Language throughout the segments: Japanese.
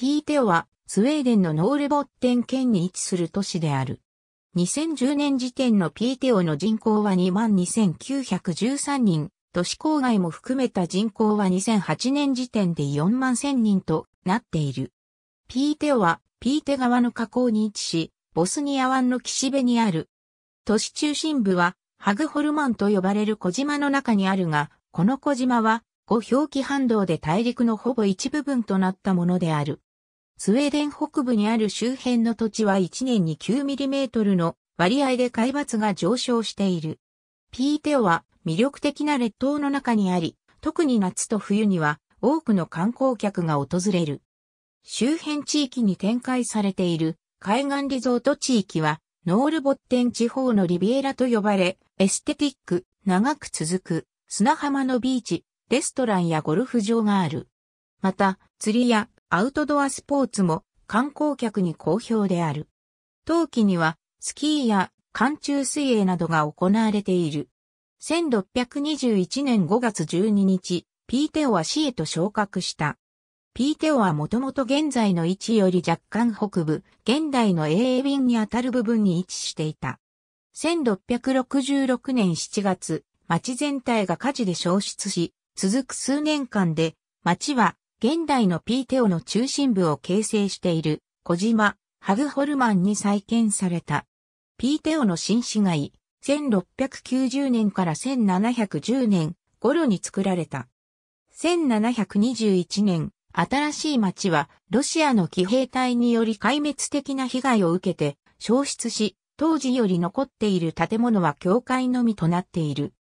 ピーテオは、スウェーデンのノールボッテン県に位置する都市である。2010年時点のピーテオの人口は22,913人、都市郊外も含めた人口は2008年時点で4万1000人となっている。ピーテオは、ピーテ川の河口に位置し、ボスニア湾の岸辺にある。都市中心部は、ハグホルマンと呼ばれる小島の中にあるが、この小島は、五表記反動で大陸のほぼ一部分となったものである。スウェーデン北部にある周辺の土地は1年に9トルの割合で海抜が上昇している。ピーテオは魅力的な列島の中にあり、特に夏と冬には多くの観光客が訪れる。周辺地域に展開されている海岸リゾート地域はノールボッテン地方のリビエラと呼ばれ、エステティック、長く続く砂浜のビーチ、レストランやゴルフ場がある。また、釣りやアウトドアスポーツも観光客に好評である。冬季にはスキーや寒中水泳などが行われている。1621年5月12日、ピーテオは市へと昇格した。ピーテオはもともと現在の位置より若干北部、現代のエー便にあたる部分に位置していた。1666年7月、町全体が火事で消失し、続く数年間で、町は現代のピーテオの中心部を形成している小島、ハグホルマンに再建された。ピーテオの新市街、1690年から1710年頃に作られた。1721年、新しい町はロシアの騎兵隊により壊滅的な被害を受けて消失し、当時より残っている建物は教会のみとなっている。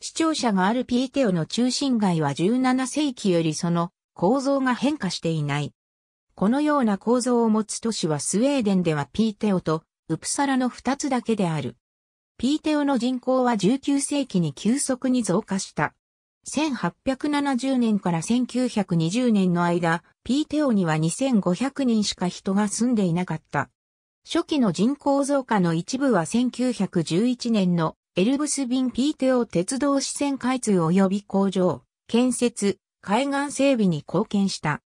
視聴者があるピーテオの中心街は17世紀よりその構造が変化していない。このような構造を持つ都市はスウェーデンではピーテオとウプサラの二つだけである。ピーテオの人口は19世紀に急速に増加した。1870年から1920年の間、ピーテオには2500人しか人が住んでいなかった。初期の人口増加の一部は1911年のエルブス便ピーテオ鉄道支線開通及び工場、建設、海岸整備に貢献した。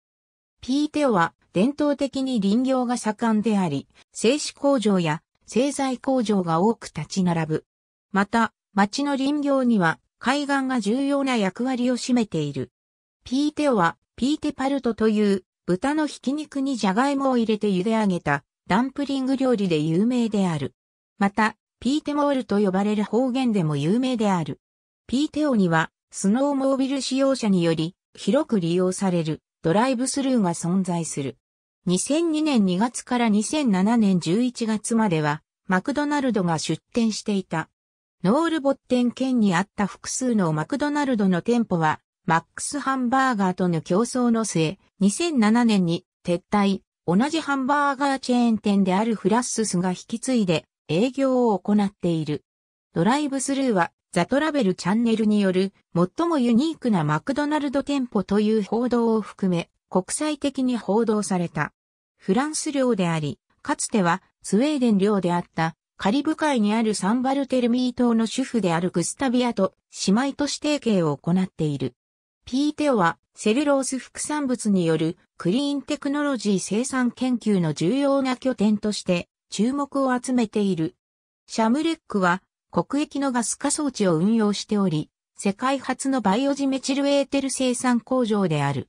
ピーテオは伝統的に林業が盛んであり、製紙工場や製材工場が多く立ち並ぶ。また、町の林業には海岸が重要な役割を占めている。ピーテオはピーテパルトという豚のひき肉にジャガイモを入れて茹で上げたダンプリング料理で有名である。また、ピーテモールと呼ばれる方言でも有名である。ピーテオにはスノーモービル使用者により広く利用されるドライブスルーが存在する。2002年2月から2007年11月まではマクドナルドが出店していた。ノールボッテン県にあった複数のマクドナルドの店舗はマックスハンバーガーとの競争の末、2007年に撤退、同じハンバーガーチェーン店であるフラッススが引き継いで営業を行っている。ドライブスルーはザトラベルチャンネルによる最もユニークなマクドナルド店舗という報道を含め国際的に報道された。フランス領であり、かつてはスウェーデン領であったカリブ海にあるサンバルテルミー島の主婦であるグスタビアと姉妹都市提携を行っている。ピーテオはセルロース副産物によるクリーンテクノロジー生産研究の重要な拠点として注目を集めている。シャムレックは国益のガス化装置を運用しており、世界初のバイオジメチルエーテル生産工場である。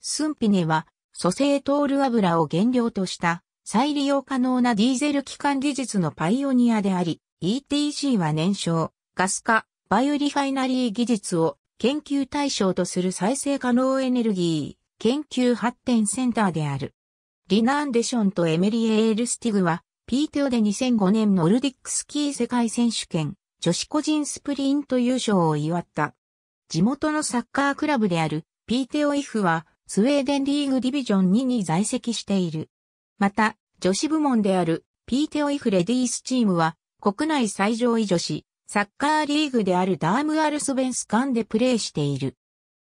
スンピネは、蘇生トール油を原料とした再利用可能なディーゼル機関技術のパイオニアであり、ETC は燃焼、ガス化、バイオリファイナリー技術を研究対象とする再生可能エネルギー研究発展センターである。リナーンデションとエメリエールスティグはピーテオで2005年ノルディックスキー世界選手権女子個人スプリント優勝を祝った。地元のサッカークラブであるピーテオイフはスウェーデンリーグディビジョン2に在籍している。また、女子部門であるピーテオイフレディースチームは国内最上位女子サッカーリーグであるダームアルスベンスカンでプレーしている。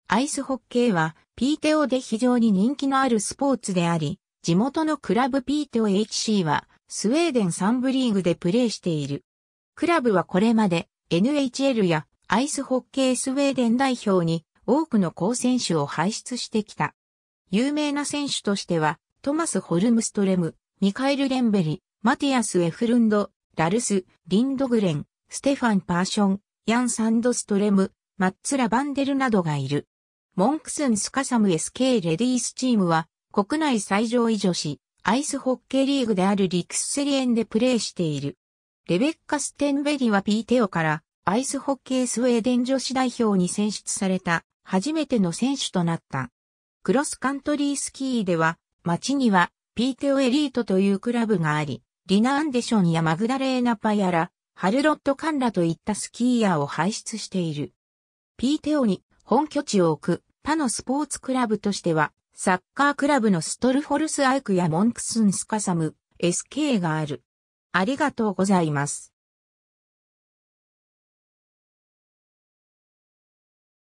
アイスホッケーはピーテオで非常に人気のあるスポーツであり、地元のクラブピーテオ HC はスウェーデン3部リーグでプレーしている。クラブはこれまで NHL やアイスホッケースウェーデン代表に多くの好選手を輩出してきた。有名な選手としては、トマス・ホルムストレム、ミカエル・レンベリ、マティアス・エフルンド、ラルス、リンドグレン、ステファン・パーション、ヤン・サンドストレム、マッツ・ラ・バンデルなどがいる。モンクスン・スカサム SK レディースチームは、国内最上位女子、アイスホッケーリーグであるリクスセリエンでプレーしている。レベッカ・ステンベリはピーテオからアイスホッケースウェーデン女子代表に選出された初めての選手となった。クロスカントリースキーでは街にはピーテオエリートというクラブがあり、リナ・アンデションやマグダレーナ・パヤラ、ハルロット・カンラといったスキーヤーを輩出している。ピーテオに本拠地を置く他のスポーツクラブとしてはサッカークラブのストルフォルスアイクやモンクスンスカサム、SK がある。ありがとうございます。